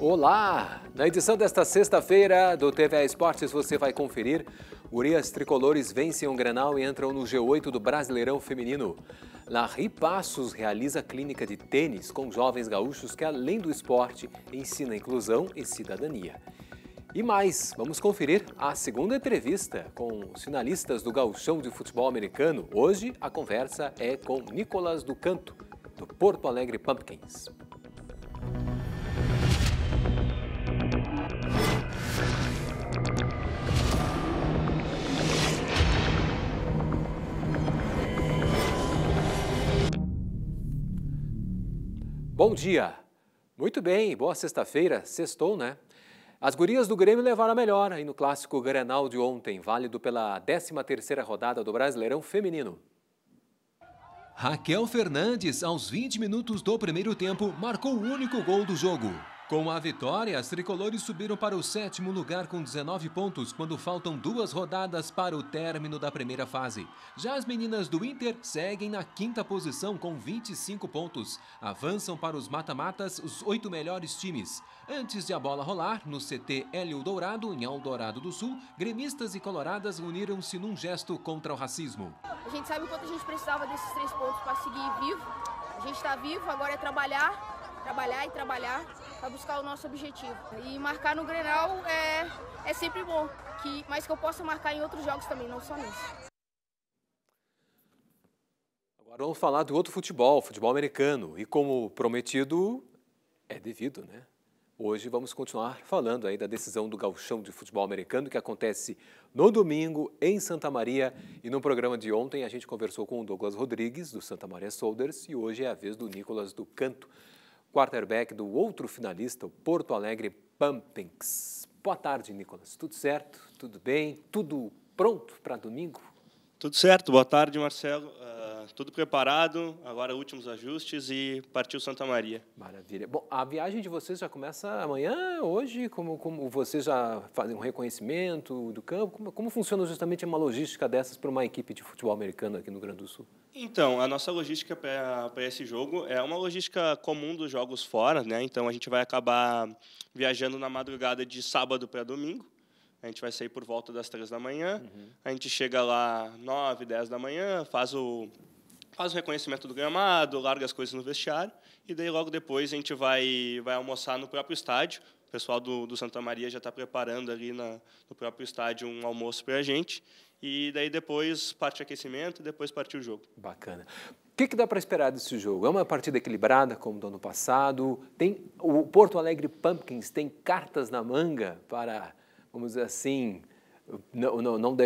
Olá! Na edição desta sexta-feira do TVA Esportes você vai conferir: Urias tricolores vencem o um Granal e entram no G8 do Brasileirão Feminino. Larry Passos realiza clínica de tênis com jovens gaúchos que, além do esporte, ensina inclusão e cidadania. E mais, vamos conferir a segunda entrevista com os finalistas do Gauchão de Futebol Americano. Hoje a conversa é com Nicolas do Canto, do Porto Alegre Pumpkins. Bom dia! Muito bem, boa sexta-feira, sextou, né? As gurias do Grêmio levaram a melhor aí no clássico Grenal de ontem, válido pela 13ª rodada do Brasileirão Feminino. Raquel Fernandes, aos 20 minutos do primeiro tempo, marcou o único gol do jogo. Com a vitória, as tricolores subiram para o sétimo lugar com 19 pontos, quando faltam duas rodadas para o término da primeira fase. Já as meninas do Inter seguem na quinta posição com 25 pontos. Avançam para os mata-matas os oito melhores times. Antes de a bola rolar, no CT Hélio Dourado, em Aldorado do Sul, gremistas e coloradas uniram-se num gesto contra o racismo. A gente sabe o quanto a gente precisava desses três pontos para seguir vivo. A gente está vivo, agora é trabalhar, trabalhar e trabalhar para buscar o nosso objetivo. E marcar no Grenal é, é sempre bom, que, mas que eu possa marcar em outros jogos também, não só nisso Agora vamos falar do outro futebol, futebol americano. E como prometido, é devido, né? Hoje vamos continuar falando aí da decisão do gauchão de futebol americano que acontece no domingo em Santa Maria. E no programa de ontem a gente conversou com o Douglas Rodrigues, do Santa Maria Solders, e hoje é a vez do Nicolas do Canto quarterback do outro finalista, o Porto Alegre Pumpings. Boa tarde, Nicolas. Tudo certo? Tudo bem? Tudo pronto para domingo? Tudo certo. Boa tarde, Marcelo. Ah, tudo preparado, agora últimos ajustes e partiu Santa Maria. Maravilha. Bom, a viagem de vocês já começa amanhã, hoje? Como, como vocês já fazem um reconhecimento do campo? Como, como funciona justamente uma logística dessas para uma equipe de futebol americano aqui no Grande do Sul? Então, a nossa logística para esse jogo é uma logística comum dos jogos fora, né? Então a gente vai acabar viajando na madrugada de sábado para domingo. A gente vai sair por volta das três da manhã. Uhum. A gente chega lá nove, dez da manhã, faz o faz o reconhecimento do gramado, larga as coisas no vestiário, e daí logo depois a gente vai, vai almoçar no próprio estádio. O pessoal do, do Santa Maria já está preparando ali na, no próprio estádio um almoço para a gente. E daí depois parte aquecimento e depois parte o jogo. Bacana. O que, que dá para esperar desse jogo? É uma partida equilibrada como do ano passado? Tem o Porto Alegre Pumpkins tem cartas na manga para, vamos dizer assim, não, não, não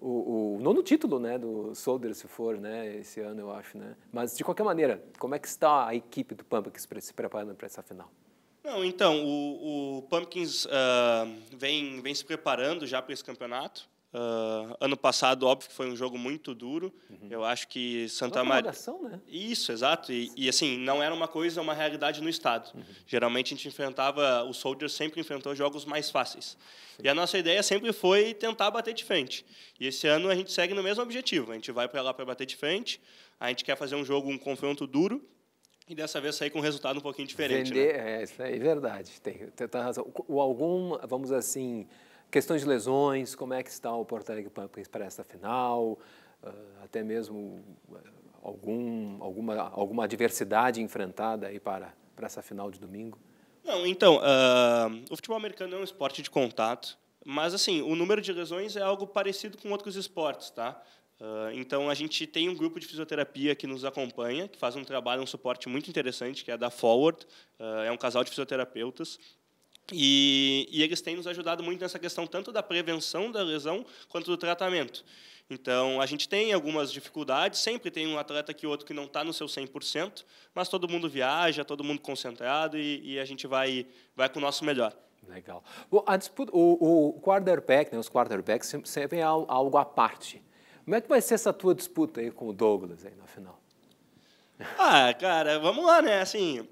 o, o, nono título né, do Solder, se for, né, esse ano, eu acho. Né? Mas, de qualquer maneira, como é que está a equipe do Pumpkins se preparando para essa final? Não, então, o, o Pumpkins uh, vem, vem se preparando já para esse campeonato. Uh, ano passado, óbvio que foi um jogo muito duro. Uhum. Eu acho que Santa Maria. né? Isso, exato. E, e, assim, não era uma coisa, uma realidade no estado. Uhum. Geralmente a gente enfrentava, o Soldier sempre enfrentou jogos mais fáceis. Sim. E a nossa ideia sempre foi tentar bater de frente. E esse ano a gente segue no mesmo objetivo. A gente vai para lá para bater de frente. A gente quer fazer um jogo, um confronto duro, e dessa vez sair com um resultado um pouquinho diferente. Vender, né? é, isso é verdade, tem, tem razão. O, algum, vamos assim, Questões de lesões como é que está o Porto Alegre para esta final, uh, até mesmo ah, algum, alguma, alguma adversidade enfrentada aí para, para essa final de domingo? Não, então, uh, o futebol americano é um esporte de contato, mas assim, o número de lesões é algo parecido com outros esportes, tá? Uh, então, a gente tem um grupo de fisioterapia que nos acompanha, que faz um trabalho, um suporte muito interessante, que é da Forward. Uh, é um casal de fisioterapeutas e, e, eles têm nos ajudado muito nessa questão tanto da prevenção da lesão quanto do tratamento. Então, a gente tem algumas dificuldades, sempre tem um atleta que outro que não está no seu 100%, mas todo mundo viaja, todo mundo concentrado e, e a gente vai, vai com o nosso melhor. Legal. Bom, a disputa, o, o quarterback, né, os quarterbacks sempre é algo à parte. Como é que vai ser essa tua disputa aí com o Douglas aí na final? Ah, cara, vamos lá, né? Assim, uh,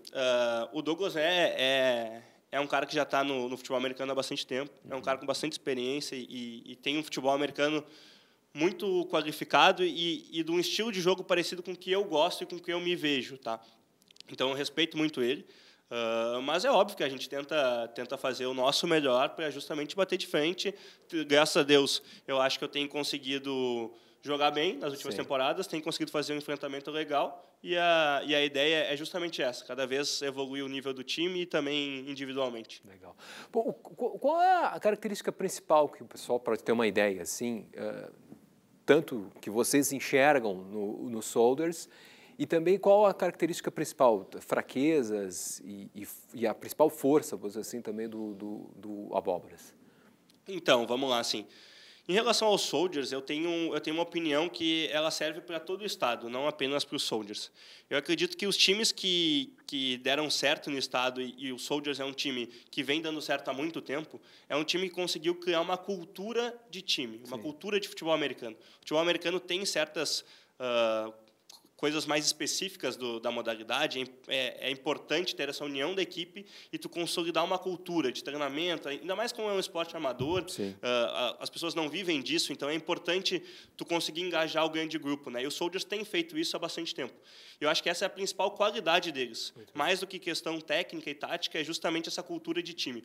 o Douglas é, é é um cara que já está no, no, futebol americano há bastante tempo, é um cara com bastante experiência e, e tem um futebol americano muito qualificado e, e, de um estilo de jogo parecido com o que eu gosto e com o que eu me vejo, tá? Então, eu respeito muito ele, uh, mas é óbvio que a gente tenta, tenta fazer o nosso melhor para justamente bater de frente. Graças a Deus, eu acho que eu tenho conseguido jogar bem nas últimas Sim. temporadas, tem conseguido fazer um enfrentamento legal e a, e a ideia é justamente essa, cada vez evoluir o nível do time e também individualmente. Legal. Bom, qual é a característica principal que o pessoal, para ter uma ideia, assim, é, tanto que vocês enxergam no, no Solders e também qual a característica principal, fraquezas e, e, e a principal força, vamos assim, também do, do, do Abóboras? Então, vamos lá, assim... Em relação aos soldiers, eu tenho, eu tenho uma opinião que ela serve para todo o Estado, não apenas para os soldiers. Eu acredito que os times que, que deram certo no Estado, e, e o soldiers é um time que vem dando certo há muito tempo, é um time que conseguiu criar uma cultura de time, uma Sim. cultura de futebol americano. O futebol americano tem certas... Uh, coisas mais específicas do, da modalidade, é, é, é, importante ter essa união da equipe e tu consolidar uma cultura de treinamento, ainda mais como é um esporte amador, uh, as pessoas não vivem disso, então é importante tu conseguir engajar o grande grupo. Né? E os Soldiers têm feito isso há bastante tempo. Eu acho que essa é a principal qualidade deles, Entendi. mais do que questão técnica e tática, é justamente essa cultura de time.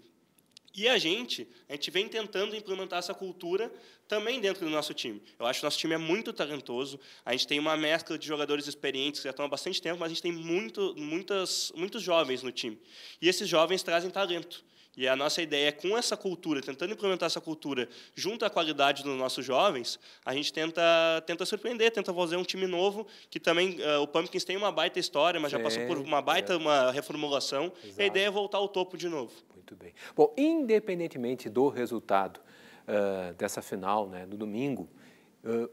E a gente, a gente vem tentando implementar essa cultura também dentro do nosso time. Eu acho que o nosso time é muito talentoso, a gente tem uma mescla de jogadores experientes que já estão há bastante tempo, mas a gente tem muito, muitas, muitos jovens no time. E esses jovens trazem talento. E a nossa ideia é, com essa cultura, tentando implementar essa cultura junto à qualidade dos nossos jovens, a gente tenta, tenta surpreender, tenta fazer um time novo, que também uh, o Pumpkins tem uma baita história, mas já passou por uma é. baita é. uma reformulação. Exato. a ideia é voltar ao topo de novo. Muito bem. Bom, independentemente do resultado uh, dessa final, né, no domingo, uh,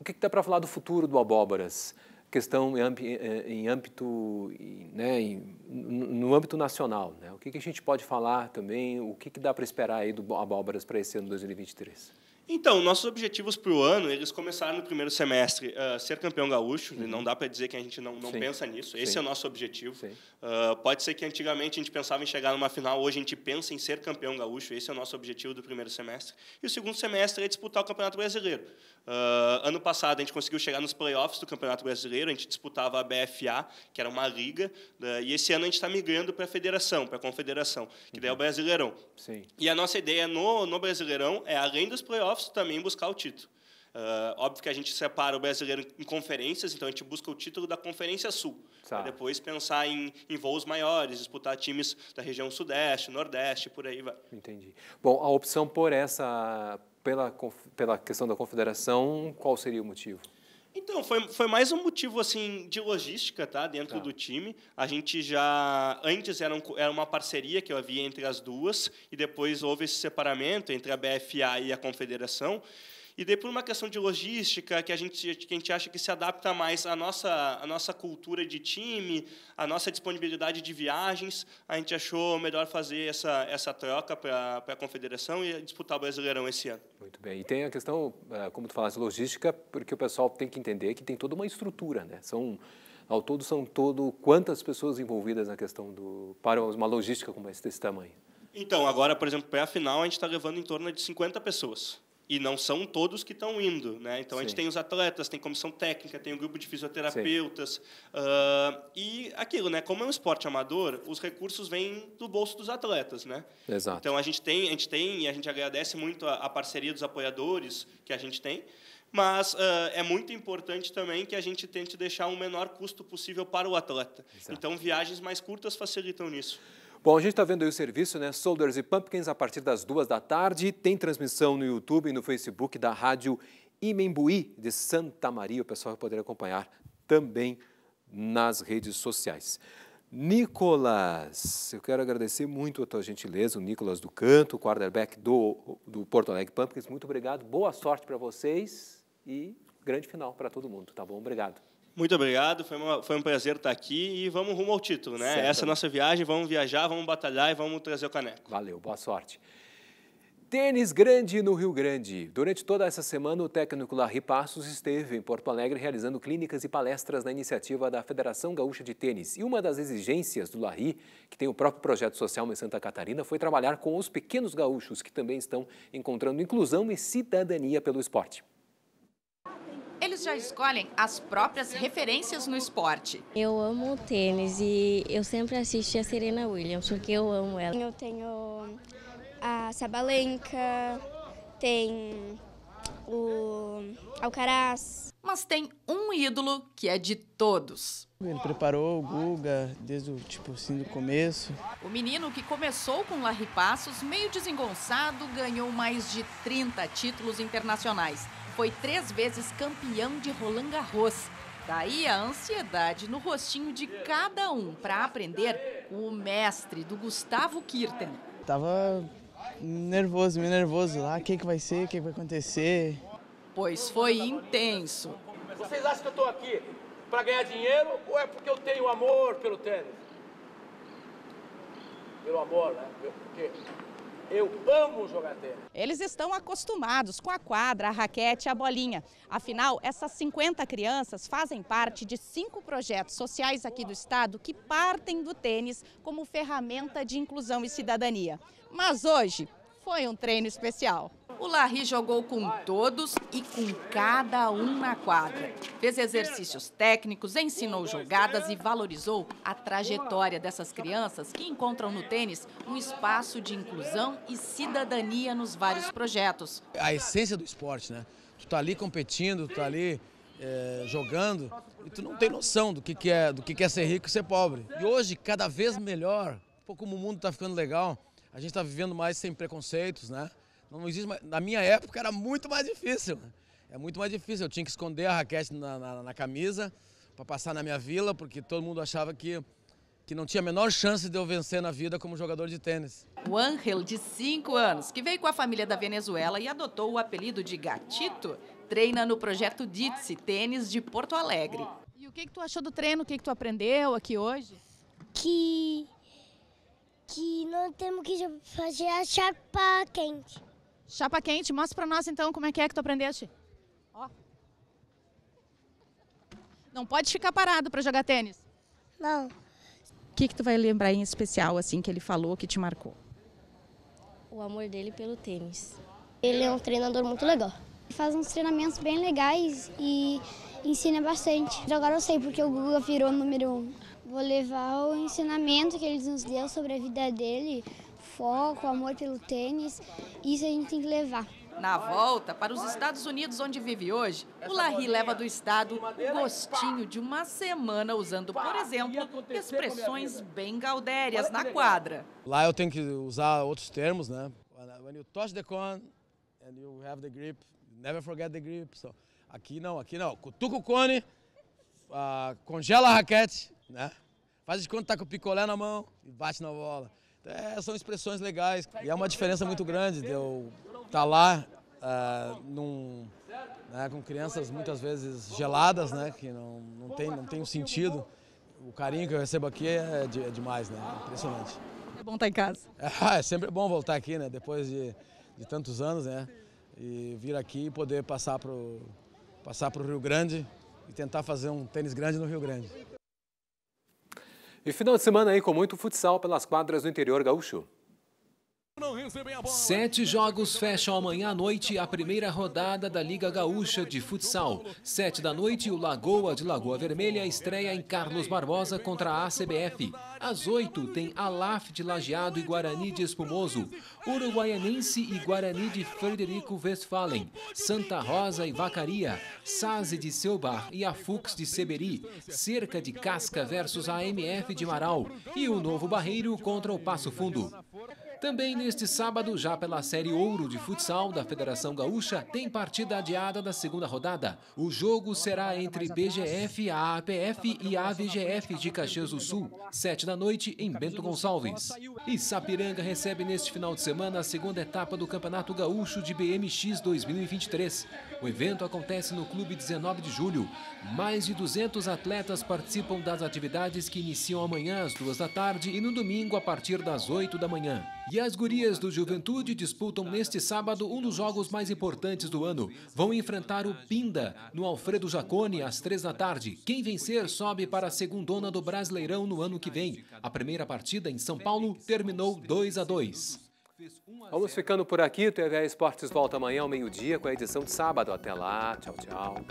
o que, que dá para falar do futuro do Abóboras? questão em eh, eh, âmbito, né, no âmbito nacional. Né? O que, que, a gente pode falar também, o que, que dá para esperar aí do Abóboras para esse ano 2023? Então, nossos objetivos para o ano, eles começaram no primeiro semestre uh, ser campeão gaúcho, uhum. não dá para dizer que a gente não, não pensa nisso, esse Sim. é o nosso objetivo. Uh, pode ser que antigamente a gente pensava em chegar numa final, hoje a gente pensa em ser campeão gaúcho, esse é o nosso objetivo do primeiro semestre. E o segundo semestre é disputar o Campeonato Brasileiro. Uh, ano passado, a gente conseguiu chegar nos playoffs do Campeonato Brasileiro, a gente disputava a BFA, que era uma liga, uh, e esse ano a gente está migrando para a federação, para a confederação, que daí é o uhum. Brasileirão. Sim. E a nossa ideia no, no Brasileirão é, além dos playoffs, também buscar o título. Uh, óbvio que a gente separa o brasileiro em conferências, então a gente busca o título da Conferência Sul. Tá. depois pensar em, em voos maiores, disputar times da região Sudeste, Nordeste, por aí vai. Entendi. Bom, a opção por essa pela, pela questão da confederação, qual seria o motivo? Então, foi, foi mais um motivo assim de logística tá, dentro tá. do time. A gente já. Antes era, um, era uma parceria que havia entre as duas, e depois houve esse separamento entre a BFA e a confederação. E daí, por uma questão de logística, que a gente, que a gente acha que se adapta mais à nossa, à nossa cultura de time, à nossa disponibilidade de viagens, a gente achou melhor fazer essa, essa troca para a Confederação e disputar o Brasileirão esse ano. Muito bem. E tem a questão, eh, como tu falaste, logística, porque o pessoal tem que entender que tem toda uma estrutura, né? São ao todo são todo quantas pessoas envolvidas na questão do para uma logística como esse desse tamanho? Então, agora, por exemplo, para a final, a gente está levando em torno de 50 pessoas. E não são todos que estão indo. Né? Então, Sim. a gente tem os atletas, tem comissão técnica, tem o um grupo de fisioterapeutas. Uh, e aquilo, né? como é um esporte amador, os recursos vêm do bolso dos atletas. Né? Exato. Então, a gente tem, a gente tem e a gente agradece muito a, a parceria dos apoiadores que a gente tem. Mas uh, é muito importante também que a gente tente deixar o menor custo possível para o atleta. Exato. Então, viagens mais curtas facilitam nisso. Bom, a gente está vendo aí o serviço, né? Soldiers e Pumpkins a partir das duas da tarde. Tem transmissão no YouTube e no Facebook da Rádio Imembuí de Santa Maria. O pessoal vai poder acompanhar também nas redes sociais. Nicolas, eu quero agradecer muito a tua gentileza, o Nicolas do Canto, quarterback do, do Porto Alegre Pumpkins. Muito obrigado, boa sorte para vocês e grande final para todo mundo, tá bom? Obrigado. Muito obrigado, foi, uma, foi um prazer estar aqui e vamos rumo ao título, né? Certo. Essa é a nossa viagem, vamos viajar, vamos batalhar e vamos trazer o caneco. Valeu, boa sorte. Tênis Grande no Rio Grande. Durante toda essa semana, o técnico Larry Passos esteve em Porto Alegre realizando clínicas e palestras na iniciativa da Federação Gaúcha de Tênis. E uma das exigências do Larry, que tem o próprio projeto social em Santa Catarina, foi trabalhar com os pequenos gaúchos que também estão encontrando inclusão e cidadania pelo esporte já escolhem as próprias referências no esporte. Eu amo o tênis e eu sempre assisti a Serena Williams, porque eu amo ela. Eu tenho a Sabalenka, tem o Alcaraz. Mas tem um ídolo que é de todos. Ele preparou o Guga desde o tipo assim do começo. O menino que começou com Larry Passos, meio desengonçado, ganhou mais de 30 títulos internacionais foi três vezes campeão de Roland Garros. Daí a ansiedade no rostinho de cada um para aprender o mestre do Gustavo Kirten. Tava nervoso, meio nervoso lá, o que, que vai ser, o que, que vai acontecer. Pois foi intenso. Vocês acham que eu estou aqui para ganhar dinheiro ou é porque eu tenho amor pelo tênis? Pelo amor, né? Porque eu amo jogar tênis. Eles estão acostumados com a quadra, a raquete, a bolinha. Afinal, essas 50 crianças fazem parte de cinco projetos sociais aqui do estado que partem do tênis como ferramenta de inclusão e cidadania. Mas hoje, foi um treino especial. O Larry jogou com todos e com cada um na quadra. Fez exercícios técnicos, ensinou jogadas e valorizou a trajetória dessas crianças que encontram no tênis um espaço de inclusão e cidadania nos vários projetos. A essência do esporte, né? Tu tá ali competindo, tu tá ali é, jogando e tu não tem noção do que, que é do que, que é ser rico e ser pobre. E hoje, cada vez melhor, pô, como o mundo tá ficando legal, a gente está vivendo mais sem preconceitos, né? Não existe, na minha época era muito mais difícil. É muito mais difícil. Eu tinha que esconder a raquete na, na, na camisa para passar na minha vila, porque todo mundo achava que que não tinha a menor chance de eu vencer na vida como jogador de tênis. O Ángel, de 5 anos, que veio com a família da Venezuela e adotou o apelido de Gatito, treina no projeto Ditsi Tênis de Porto Alegre. E o que, que tu achou do treino? O que, que tu aprendeu aqui hoje? Que que nós temos que fazer a chapa quente. Chapa quente, mostra para nós então como é que é que tu aprendeste. Ó. Não pode ficar parado para jogar tênis. Não. O que que tu vai lembrar em especial assim que ele falou que te marcou? O amor dele pelo tênis. Ele é um treinador muito legal. Faz uns treinamentos bem legais e ensina bastante. Agora eu sei porque o Guga virou número um. Vou levar o ensinamento que ele nos deu sobre a vida dele, foco, amor pelo tênis, isso a gente tem que levar. Na volta para os Estados Unidos, onde vive hoje, o Larry leva do estado o gostinho de uma semana usando, por exemplo, expressões bem gaudérias na quadra. Lá eu tenho que usar outros termos, né? When you touch the cone and you have the grip, never forget the grip. So, aqui não, aqui não. Cutuca o cone, uh, congela a raquete, né? Faz de conta tá com o picolé na mão e bate na bola. Então, é, são expressões legais e é uma diferença muito grande de eu estar tá lá ah, num, né, com crianças muitas vezes geladas, né, que não, não, tem, não tem um sentido. O carinho que eu recebo aqui é, de, é demais, né, impressionante. É bom estar tá em casa. É, é sempre bom voltar aqui, né, depois de, de tantos anos, né, e vir aqui e poder passar para o passar Rio Grande e tentar fazer um tênis grande no Rio Grande. E final de semana aí com muito futsal pelas quadras do interior gaúcho. Sete jogos fecham amanhã à noite a primeira rodada da Liga Gaúcha de Futsal. Sete da noite, o Lagoa de Lagoa Vermelha estreia em Carlos Barbosa contra a ACBF. Às oito, tem Alaf de Lajeado e Guarani de Espumoso, Uruguaianense e Guarani de Frederico Westphalen, Santa Rosa e Vacaria, Saze de Selbar e Afux de Seberi, Cerca de Casca versus AMF de Marau e o Novo Barreiro contra o Passo Fundo. Também neste sábado, já pela Série Ouro de Futsal da Federação Gaúcha, tem partida adiada da segunda rodada. O jogo será entre BGF, a APF e a AVGF de Caxias do Sul, sete da noite, em Bento Gonçalves. E Sapiranga recebe neste final de semana a segunda etapa do Campeonato Gaúcho de BMX 2023. O evento acontece no Clube 19 de Julho. Mais de 200 atletas participam das atividades que iniciam amanhã às duas da tarde e no domingo a partir das 8 da manhã. E as gurias do Juventude disputam neste sábado um dos jogos mais importantes do ano. Vão enfrentar o Pinda no Alfredo Jacone às três da tarde. Quem vencer sobe para a segundona do Brasileirão no ano que vem. A primeira partida em São Paulo terminou 2 a 2. Vamos ficando por aqui. O Esportes volta amanhã ao meio-dia com a edição de sábado. Até lá. Tchau, tchau.